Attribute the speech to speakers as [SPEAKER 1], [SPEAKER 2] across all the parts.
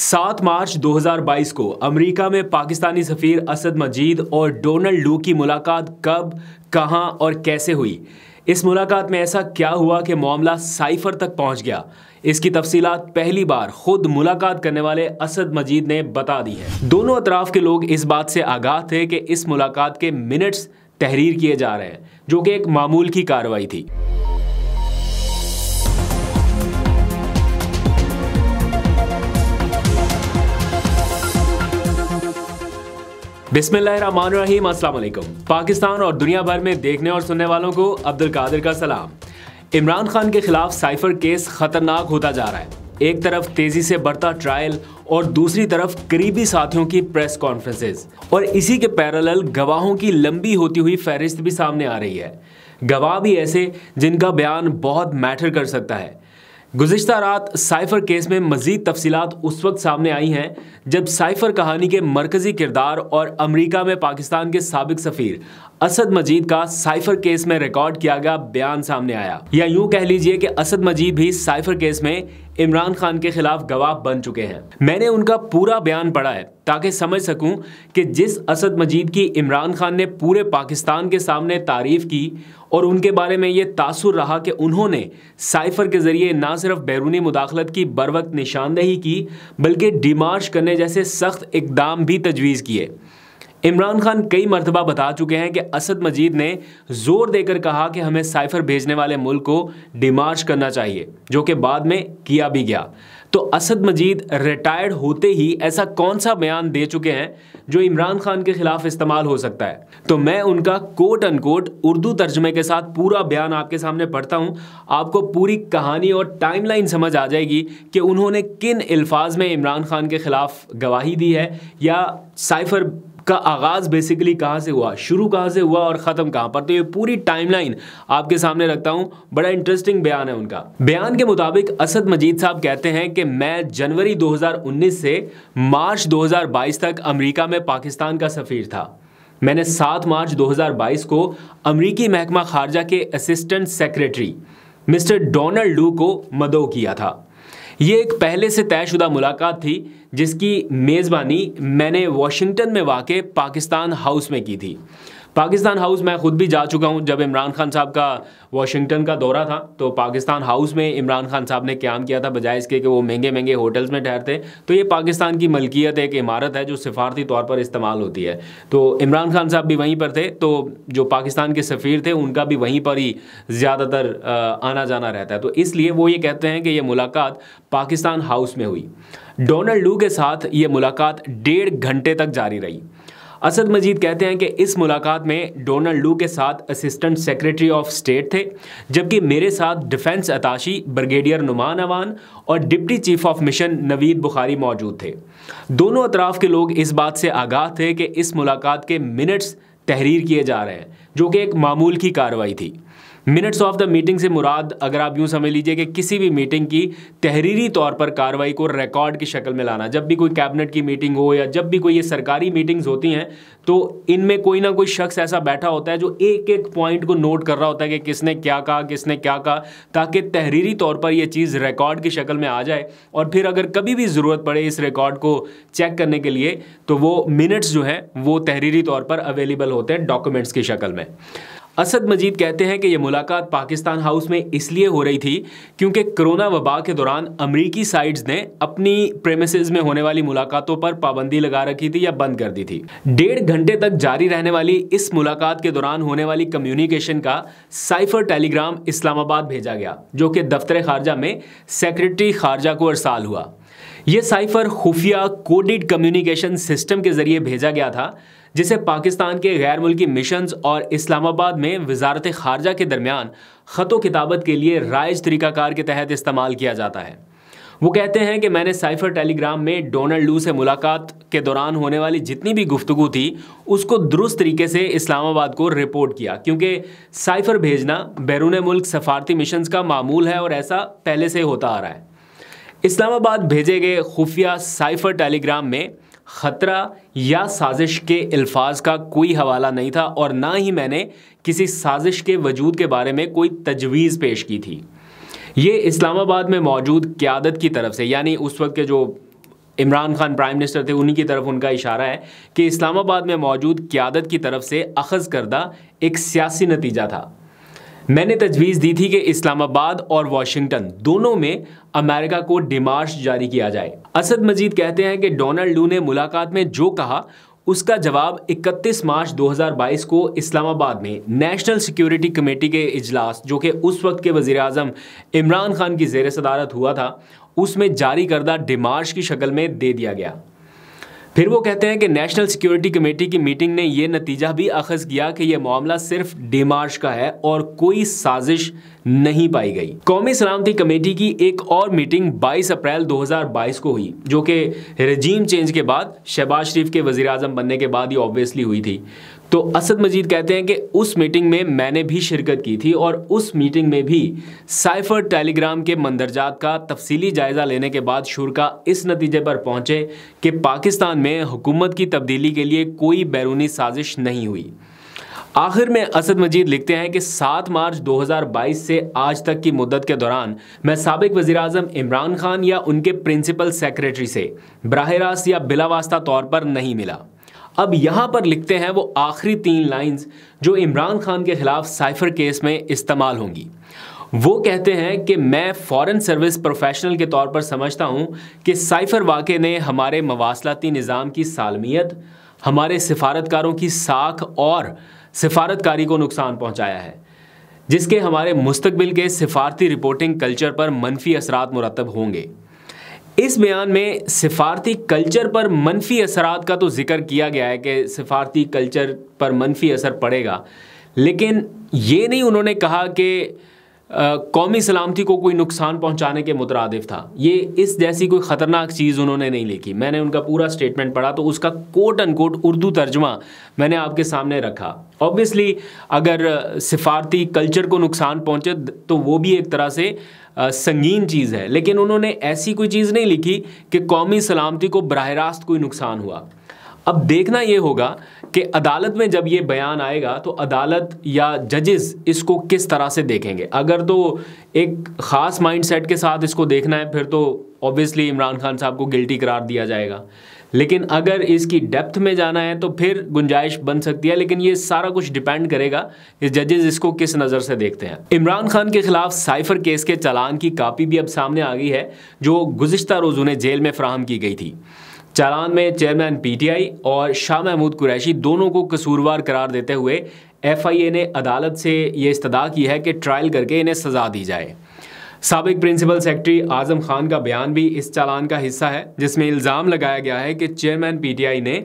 [SPEAKER 1] सात मार्च 2022 को अमेरिका में पाकिस्तानी सफ़ीर असद मजीद और डोनाल्ड लू की मुलाकात कब कहां और कैसे हुई इस मुलाकात में ऐसा क्या हुआ कि मामला साइफर तक पहुंच गया इसकी तफसीलात पहली बार खुद मुलाकात करने वाले असद मजीद ने बता दी है दोनों अतराफ के लोग इस बात से आगाह थे कि इस मुलाकात के मिनट्स तहरीर किए जा रहे हैं जो कि एक मामूल की कार्रवाई थी बिस्मिल्लाहिर्रहमानिर्रहीम अस्सलाम वालेकुम पाकिस्तान और दुनिया भर में देखने और सुनने वालों को अब्दुल कादिर का सलाम इमरान खान के खिलाफ साइफर केस खतरनाक होता जा रहा है एक तरफ तेजी से बढ़ता ट्रायल और दूसरी तरफ करीबी साथियों की प्रेस कॉन्फ्रेंसेस और इसी के पैरेलल गवाहों की लंबी होती हुई फहरिस्त भी सामने आ रही है गवाह भी ऐसे जिनका बयान बहुत मैटर कर सकता है गुजशत रात साइफर केस में मजीद तफसीत उस वक्त सामने आई हैं जब साइफर कहानी के मरकजी किरदार और अमरीका में पाकिस्तान के सबक सफ़ीर असद मजीद का साइफर केस में रिकॉर्ड किया गया बयान सामने आया या यूं कह लीजिए कि असद मजीद भी साइफर केस में इमरान खान के खिलाफ गवाह बन चुके हैं मैंने उनका पूरा बयान पढ़ा है ताकि समझ सकूं कि जिस असद मजीद की इमरान खान ने पूरे पाकिस्तान के सामने तारीफ की और उनके बारे में ये तासुर रहा कि उन्होंने साइफर के ज़रिए ना सिर्फ बैरूनी मुदाखलत की बर वक्त निशानदेही की बल्कि डिमार्श करने जैसे सख्त इकदाम भी तजवीज़ किए इमरान खान कई मरतबा बता चुके हैं कि असद मजीद ने जोर देकर कहा कि हमें साइफर भेजने वाले मुल्क को डिमार्च करना चाहिए जो कि बाद में किया भी गया तो असद मजीद रिटायर्ड होते ही ऐसा कौन सा बयान दे चुके हैं जो इमरान खान के खिलाफ इस्तेमाल हो सकता है तो मैं उनका कोट अनकोट उर्दू तर्जमे के साथ पूरा बयान आपके सामने पढ़ता हूँ आपको पूरी कहानी और टाइमलाइन समझ आ जाएगी कि उन्होंने किन अल्फाज में इमरान खान के खिलाफ गवाही दी है या साइफर का आगाज़ बेसिकली कहाँ से हुआ शुरू कहाँ से हुआ और ख़त्म कहाँ पर तो ये पूरी टाइमलाइन आपके सामने रखता हूँ बड़ा इंटरेस्टिंग बयान है उनका बयान के मुताबिक असद मजीद साहब कहते हैं कि मैं जनवरी 2019 से मार्च 2022 तक अमेरिका में पाकिस्तान का सफ़ीर था मैंने 7 मार्च 2022 को अमरीकी महकमा खारजा के असिस्टेंट सेक्रेटरी मिस्टर डोनाल्ड लू को मदो किया था ये एक पहले से तयशुदा मुलाकात थी जिसकी मेज़बानी मैंने वाशिंगटन में वाके पाकिस्तान हाउस में की थी पाकिस्तान हाउस मैं ख़ुद भी जा चुका हूँ जब इमरान खान साहब का वाशिंगटन का दौरा था तो पाकिस्तान हाउस में इमरान खान साहब ने क्याम किया था बजाय इसके कि वो महंगे महंगे होटल्स में ठहरते तो ये पाकिस्तान की मलकियत एक इमारत है जो सिफारती तौर पर इस्तेमाल होती है तो इमरान खान साहब भी वहीं पर थे तो जो पाकिस्तान के सफ़ीर थे उनका भी वहीं पर ही ज़्यादातर आना जाना रहता है तो इसलिए वो ये कहते हैं कि ये मुलाकात पाकिस्तान हाउस में हुई डोनाल्ड लू के साथ ये मुलाकात डेढ़ घंटे तक जारी रही असद मजीद कहते हैं कि इस मुलाकात में डोनाल्ड लू के साथ असिस्टेंट सेक्रेटरी ऑफ स्टेट थे जबकि मेरे साथ defence attache brigadier Numan Awan और deputy chief of mission Naveed Bukhari मौजूद थे दोनों अतराफ़ के लोग इस बात से आगाह थे कि इस मुलाकात के मिनट्स तहरीर किए जा रहे हैं जो कि एक मामूल की कार्रवाई थी मिनट्स ऑफ द मीटिंग से मुराद अगर आप यूँ समझ लीजिए कि किसी भी मीटिंग की तहरीरी तौर पर कार्रवाई को रिकॉर्ड की शक्ल में लाना जब भी कोई कैबिनेट की मीटिंग हो या जब भी कोई ये सरकारी मीटिंग्स होती हैं तो इनमें कोई ना कोई शख्स ऐसा बैठा होता है जो एक एक पॉइंट को नोट कर रहा होता है कि किसने क्या कहा किसने क्या कहा ताकि तहरीरी तौर पर यह चीज़ रिकॉर्ड की शक्ल में आ जाए और फिर अगर कभी भी ज़रूरत पड़े इस रिकॉर्ड को चेक करने के लिए तो वो मिनट्स जो हैं वो तहरीरी तौर पर अवेलेबल होते हैं डॉक्यूमेंट्स की शक्ल में असद मजीद कहते हैं कि यह मुलाकात पाकिस्तान हाउस में इसलिए हो रही थी क्योंकि कोरोना वबा के दौरान अमरीकी साइड्स ने अपनी प्रेमिसज में होने वाली मुलाकातों पर पाबंदी लगा रखी थी या बंद कर दी थी डेढ़ घंटे तक जारी रहने वाली इस मुलाकात के दौरान होने वाली कम्युनिकेशन का साइफर टेलीग्राम इस्लामाबाद भेजा गया जो कि दफ्तर खारजा में सेक्रेटरी खारजा को अरसाल हुआ ये साइफर खुफिया कोडिड कम्युनिकेशन सिस्टम के जरिए भेजा गया था जिसे पाकिस्तान के गैर मुल्की मिशन और इस्लामाबाद में वजारत खारजा के दरमियान खतो किताबत के लिए राइज तरीक़ाकार के तहत इस्तेमाल किया जाता है वो कहते हैं कि मैंने साइफर टेलीग्राम में डोनाल्ड लू से मुलाकात के दौरान होने वाली जितनी भी गुफ्तु थी उसको दुरुस्त तरीके से इस्लामाबाद को रिपोर्ट किया क्योंकि साइफर भेजना बैरून मुल्क सफारती मिशन का मामूल है और ऐसा पहले से होता आ रहा है इस्लामाबाद भेजे गए खुफिया साइफर टेलीग्राम में ख़तरा या साजिश के अल्फाज का कोई हवाला नहीं था और ना ही मैंने किसी साजिश के वजूद के बारे में कोई तजवीज़ पेश की थी ये इस्लामाबाद में मौजूद क्यादत की तरफ से यानी उस वक्त के जो इमरान खान प्राइम मिनिस्टर थे उन्हीं की तरफ उनका इशारा है कि इस्लामाबाद में मौजूद क्यादत की तरफ से अखज़ करदा एक सियासी नतीजा था मैंने तजवीज़ दी थी कि इस्लामाबाद और वाशिंगटन दोनों में अमेरिका को डिमार्श जारी किया जाए असद मजीद कहते हैं कि डोनाल्ड लू ने मुलाकात में जो कहा उसका जवाब 31 मार्च 2022 को इस्लामाबाद में नेशनल सिक्योरिटी कमेटी के इजलास जो कि उस वक्त के वज़ी अजम इमरान खान की जेर सदारत हुआ था उसमें जारी करदा डिमार्श की शक्ल में दे दिया गया फिर वो कहते हैं कि नेशनल सिक्योरिटी कमेटी की मीटिंग ने यह नतीजा भी अखज़ किया कि यह मामला सिर्फ डिमार्श का है और कोई साजिश नहीं पाई गई कौमी सलामती कमेटी की एक और मीटिंग 22 अप्रैल 2022 को हुई जो कि रजीम चेंज के बाद शहबाज शरीफ के वजी अजम बनने के बाद ही ऑब्वियसली हुई थी तो असद मजीद कहते हैं कि उस मीटिंग में मैंने भी शिरकत की थी और उस मीटिंग में भी साइफर टेलीग्राम के मंदरजात का तफसीली जायज़ा लेने के बाद शुरा इस नतीजे पर पहुंचे कि पाकिस्तान में हुकूमत की तब्दीली के लिए कोई बैरूनी साजिश नहीं हुई आखिर में असद मजीद लिखते हैं कि 7 मार्च 2022 से आज तक की मुद्दत के दौरान मैं सबक वजी अजम इमरान खान या उनके प्रिंसिपल सेक्रेटरी से बरह रास्त या बिलावास्ता तौर पर नहीं मिला अब यहाँ पर लिखते हैं वो आखिरी तीन लाइंस जो इमरान खान के खिलाफ साइफर केस में इस्तेमाल होंगी वो कहते हैं कि मैं फॉरेन सर्विस प्रोफेशनल के तौर पर समझता हूँ कि साइफर वाक़े ने हमारे मवासलाती निज़ाम की सालमियत हमारे सिफारतकारों की साख और सिफारतकारी को नुकसान पहुँचाया है जिसके हमारे मुस्तबिल के सिफारती रिपोर्टिंग कल्चर पर मनफी असरा मुरतब होंगे इस बयान में सिफारती कल्चर पर मनफी असरात का तो जिक्र किया गया है कि सिफारती कल्चर पर मनफी असर पड़ेगा लेकिन ये नहीं उन्होंने कहा कि कौमी सलामती को कोई नुकसान पहुंचाने के मुतरदफ था ये इस जैसी कोई ख़तरनाक चीज़ उन्होंने नहीं लिखी मैंने उनका पूरा स्टेटमेंट पढ़ा तो उसका कोट एंड कोट उर्दू तर्जमा मैंने आपके सामने रखा ऑब्वियसली अगर सिफारती कल्चर को नुकसान पहुंचे तो वो भी एक तरह से संगीन चीज़ है लेकिन उन्होंने ऐसी कोई चीज़ नहीं लिखी कि कौमी सलामती को बरह रास्त कोई नुकसान हुआ अब देखना ये होगा कि अदालत में जब ये बयान आएगा तो अदालत या जजेस इसको किस तरह से देखेंगे अगर तो एक ख़ास माइंडसेट के साथ इसको देखना है फिर तो ऑब्वियसली इमरान खान साहब को गिल्टी करार दिया जाएगा लेकिन अगर इसकी डेप्थ में जाना है तो फिर गुंजाइश बन सकती है लेकिन ये सारा कुछ डिपेंड करेगा कि जजेस इसको किस नज़र से देखते हैं इमरान खान के खिलाफ साइफर केस के चालान की कापी भी अब सामने आ गई है जो गुज्तर रोज़ उन्हें जेल में फ्राहम की गई थी चालान में चेयरमैन पीटीआई और शाह महमूद कुरैशी दोनों को कसूरवार करार देते हुए एफआईए ने अदालत से ये इस्तदा की है कि ट्रायल करके इन्हें सजा दी जाए सबक प्रिंसिपल सेक्रेटरी आजम खान का बयान भी इस चालान का हिस्सा है जिसमें इल्ज़ाम लगाया गया है कि चेयरमैन पीटीआई ने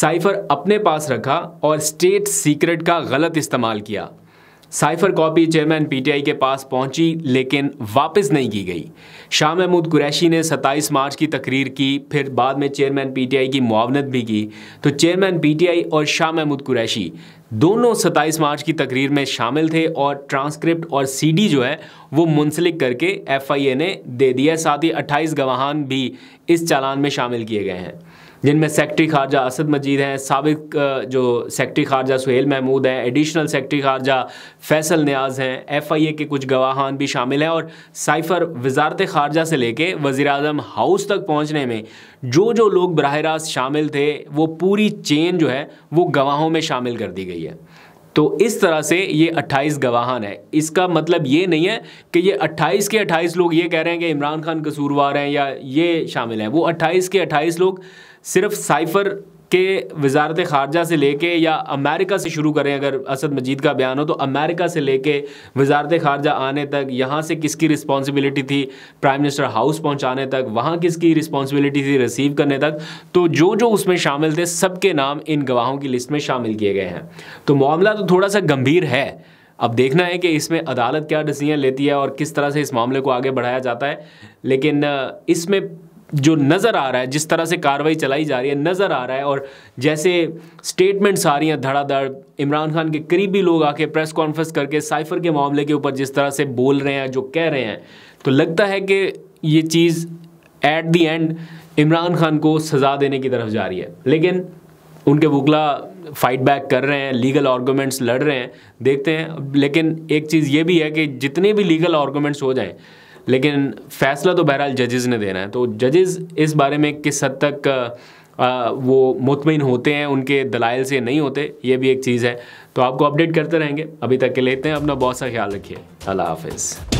[SPEAKER 1] साइफर अपने पास रखा और स्टेट सीक्रेट का गलत इस्तेमाल किया साइफर कॉपी चेयरमैन पीटीआई के पास पहुंची लेकिन वापस नहीं की गई शाह महमूद कुरैशी ने 27 मार्च की तकरीर की फिर बाद में चेयरमैन पीटीआई की मुआवनत भी की तो चेयरमैन पीटीआई और शाह महमूद कुरैशी दोनों 27 मार्च की तकरीर में शामिल थे और ट्रांसक्रिप्ट और सीडी जो है वो मुंसलिक करके एफआईए ने दे दिया साथ ही 28 गवाहान भी इस चालान में शामिल किए गए हैं जिनमें सेक्रटरी खारजा असद मजीद हैं सबक जो सेक्रटरी खारजा सुहेल महमूद हैं एडिशनल सेक्रटरी खारजा फैसल न्याज हैं एफ आई ए के कुछ गवाहान भी शामिल हैं और साइफर वजारत खारजा से लेके वज़ी अजम हाउस तक पहुँचने में जो जो लोग बरह रास्त शामिल थे वो पूरी चेन जो है वो गवाहों में शामिल कर दी गई है तो इस तरह से ये 28 गवाहान है इसका मतलब ये नहीं है कि ये 28 के 28 लोग ये कह रहे हैं कि इमरान खान कसूरवार हैं या ये शामिल हैं वो 28 के 28 लोग सिर्फ साइफर के वजारत ख़ारजा से लेके या अमेरिका से शुरू करें अगर असद मजीद का बयान हो तो अमेरिका से लेके वजारत ख़ारजा आने तक यहाँ से किसकी रिस्पॉन्सिबिलिटी थी प्राइम मिनिस्टर हाउस पहुँचाने तक वहाँ किसकी रिस्पॉन्सिबिलिटी थी रिसीव करने तक तो जो जो उसमें शामिल थे सबके नाम इन गवाहों की लिस्ट में शामिल किए गए हैं तो मामला तो थोड़ा सा गंभीर है अब देखना है कि इसमें अदालत क्या डिसीजन लेती है और किस तरह से इस मामले को आगे बढ़ाया जाता है लेकिन इसमें जो नज़र आ रहा है जिस तरह से कार्रवाई चलाई जा रही है नज़र आ रहा है और जैसे स्टेटमेंट्स आ रही हैं धड़ाधड़ इमरान खान के करीबी लोग आके प्रेस कॉन्फ्रेंस करके साइफर के मामले के ऊपर जिस तरह से बोल रहे हैं जो कह रहे हैं तो लगता है कि ये चीज़ at the end Imran Khan को सज़ा देने की तरफ जा रही है लेकिन उनके वकला फाइट बैक कर रहे हैं लीगल आर्गूमेंट्स लड़ रहे हैं देखते हैं लेकिन एक चीज़ ये भी है कि जितने भी लीगल आर्गूमेंट्स हो जाएँ लेकिन फैसला तो बहरहाल जजेज़ ने देना है तो जजेज़ इस बारे में किस हद तक आ, वो मुतमिन होते हैं उनके दलाइल से नहीं होते ये भी एक चीज़ है तो आपको अपडेट करते रहेंगे अभी तक के लेते हैं अपना बहुत सा ख्याल रखिए अल्लाह हाफिज़